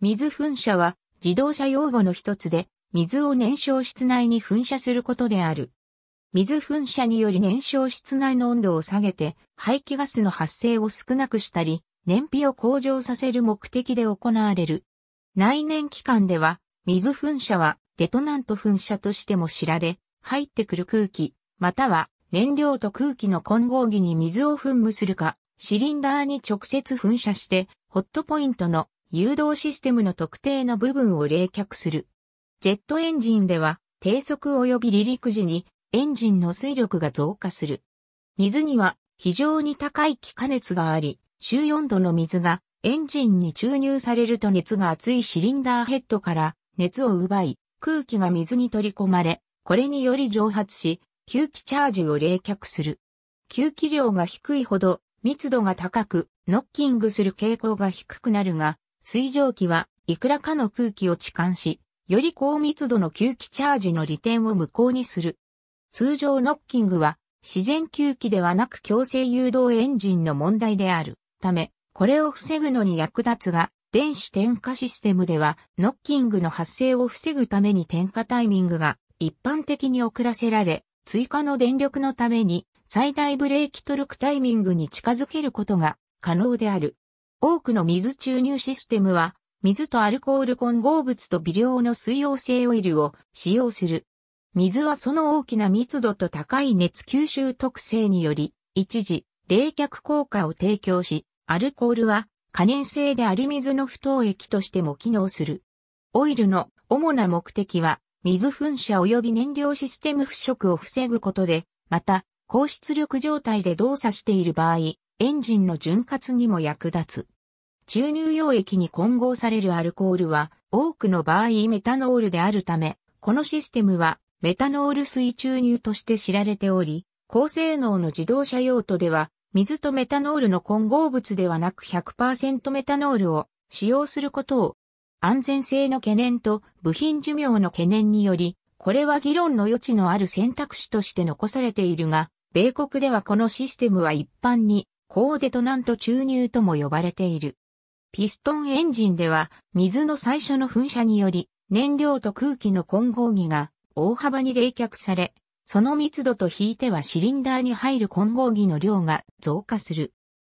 水噴射は自動車用語の一つで、水を燃焼室内に噴射することである。水噴射により燃焼室内の温度を下げて、排気ガスの発生を少なくしたり、燃費を向上させる目的で行われる。内燃機関では、水噴射はデトナント噴射としても知られ、入ってくる空気、または燃料と空気の混合儀に水を噴霧するか、シリンダーに直接噴射して、ホットポイントの誘導システムの特定の部分を冷却する。ジェットエンジンでは、低速及び離陸時にエンジンの水力が増加する。水には非常に高い気化熱があり、周4度の水がエンジンに注入されると熱が熱いシリンダーヘッドから熱を奪い、空気が水に取り込まれ、これにより蒸発し、吸気チャージを冷却する。吸気量が低いほど密度が高く、ノッキングする傾向が低くなるが、水蒸気はいくらかの空気を置換し、より高密度の吸気チャージの利点を無効にする。通常ノッキングは自然吸気ではなく強制誘導エンジンの問題であるため、これを防ぐのに役立つが、電子点火システムではノッキングの発生を防ぐために点火タイミングが一般的に遅らせられ、追加の電力のために最大ブレーキトルクタイミングに近づけることが可能である。多くの水注入システムは、水とアルコール混合物と微量の水溶性オイルを使用する。水はその大きな密度と高い熱吸収特性により、一時、冷却効果を提供し、アルコールは可燃性であり水の不凍液としても機能する。オイルの主な目的は、水噴射及び燃料システム腐食を防ぐことで、また、高出力状態で動作している場合、エンジンの潤滑にも役立つ。注入溶液に混合されるアルコールは多くの場合メタノールであるため、このシステムはメタノール水注入として知られており、高性能の自動車用途では水とメタノールの混合物ではなく100%メタノールを使用することを安全性の懸念と部品寿命の懸念により、これは議論の余地のある選択肢として残されているが、米国ではこのシステムは一般にコーデトナント注入とも呼ばれている。ピストンエンジンでは、水の最初の噴射により、燃料と空気の混合儀が大幅に冷却され、その密度と引いてはシリンダーに入る混合儀の量が増加する。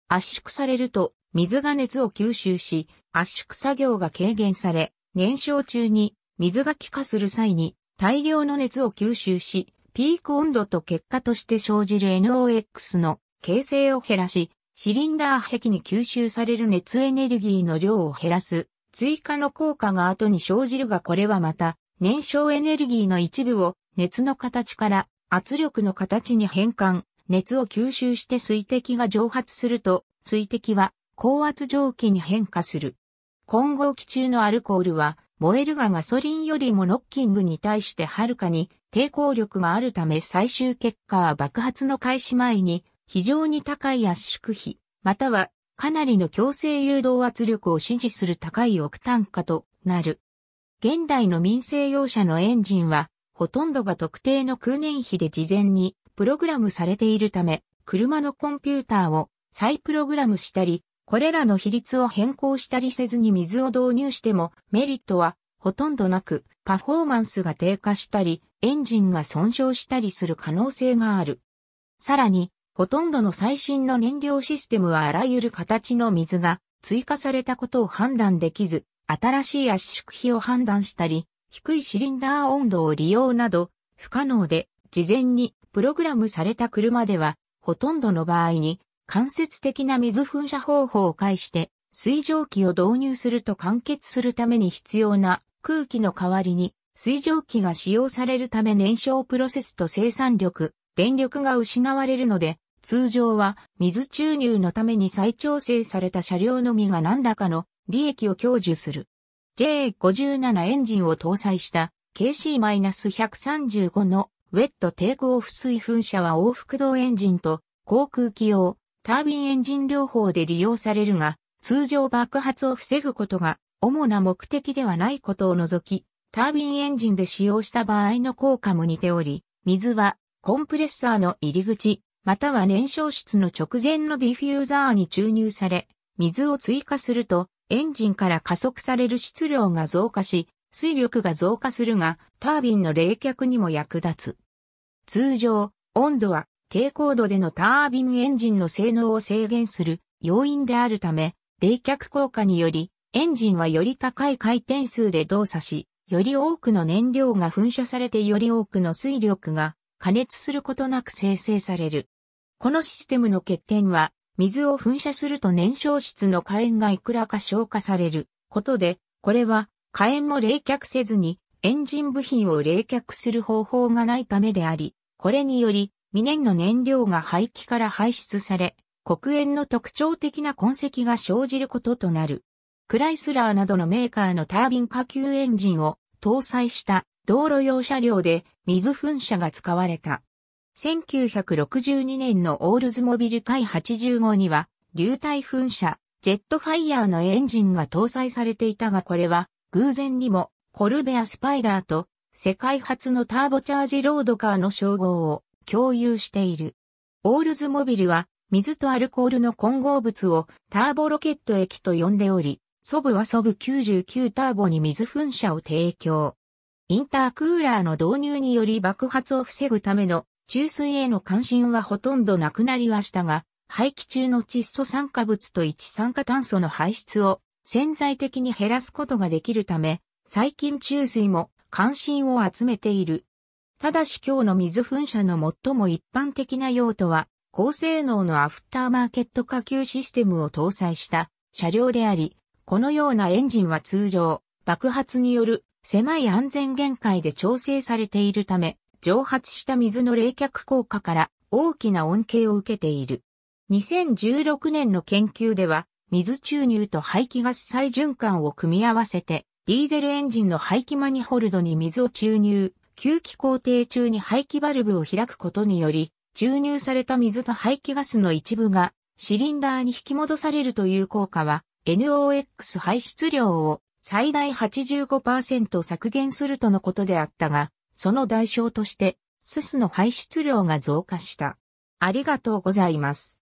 圧縮されると、水が熱を吸収し、圧縮作業が軽減され、燃焼中に水が気化する際に大量の熱を吸収し、ピーク温度と結果として生じる NOx の形成を減らし、シリンダー壁に吸収される熱エネルギーの量を減らす、追加の効果が後に生じるがこれはまた、燃焼エネルギーの一部を熱の形から圧力の形に変換、熱を吸収して水滴が蒸発すると、水滴は高圧蒸気に変化する。混合気中のアルコールは、燃えるがガソリンよりもノッキングに対してはるかに抵抗力があるため最終結果は爆発の開始前に非常に高い圧縮比、またはかなりの強制誘導圧力を支持する高い億単価となる。現代の民生用車のエンジンは、ほとんどが特定の空燃費で事前にプログラムされているため、車のコンピューターを再プログラムしたり、これらの比率を変更したりせずに水を導入してもメリットはほとんどなく、パフォーマンスが低下したり、エンジンが損傷したりする可能性がある。さらに、ほとんどの最新の燃料システムはあらゆる形の水が追加されたことを判断できず、新しい圧縮比を判断したり、低いシリンダー温度を利用など、不可能で、事前にプログラムされた車では、ほとんどの場合に、間接的な水噴射方法を介して、水蒸気を導入すると完結するために必要な空気の代わりに、水蒸気が使用されるため燃焼プロセスと生産力、電力が失われるので、通常は水注入のために再調整された車両のみが何らかの利益を享受する。J57 エンジンを搭載した KC-135 のウェットテイクオフ水噴射は往復動エンジンと航空機用タービンエンジン両方で利用されるが通常爆発を防ぐことが主な目的ではないことを除きタービンエンジンで使用した場合の効果も似ており水はコンプレッサーの入り口または燃焼室の直前のディフューザーに注入され、水を追加すると、エンジンから加速される質量が増加し、水力が増加するが、タービンの冷却にも役立つ。通常、温度は低高度でのタービンエンジンの性能を制限する要因であるため、冷却効果により、エンジンはより高い回転数で動作し、より多くの燃料が噴射されてより多くの水力が加熱することなく生成される。このシステムの欠点は、水を噴射すると燃焼室の火炎がいくらか消化されることで、これは火炎も冷却せずにエンジン部品を冷却する方法がないためであり、これにより未燃の燃料が排気から排出され、黒煙の特徴的な痕跡が生じることとなる。クライスラーなどのメーカーのタービン下級エンジンを搭載した道路用車両で水噴射が使われた。1962年のオールズモビル海8 5には、流体噴射、ジェットファイヤーのエンジンが搭載されていたがこれは、偶然にも、コルベアスパイダーと、世界初のターボチャージロードカーの称号を共有している。オールズモビルは、水とアルコールの混合物をターボロケット液と呼んでおり、ソブはソブ99ターボに水噴射を提供。インタークーラーの導入により爆発を防ぐための注水への関心はほとんどなくなりましたが、排気中の窒素酸化物と一酸化炭素の排出を潜在的に減らすことができるため、細菌注水も関心を集めている。ただし今日の水噴射の最も一般的な用途は、高性能のアフターマーケット下級システムを搭載した車両であり、このようなエンジンは通常、爆発による狭い安全限界で調整されているため、蒸発した水の冷却効果から大きな恩恵を受けている。2016年の研究では、水注入と排気ガス再循環を組み合わせて、ディーゼルエンジンの排気マニホルドに水を注入、吸気工程中に排気バルブを開くことにより、注入された水と排気ガスの一部がシリンダーに引き戻されるという効果は、NOx 排出量を最大85%削減するとのことであったが、その代償として、ススの排出量が増加した。ありがとうございます。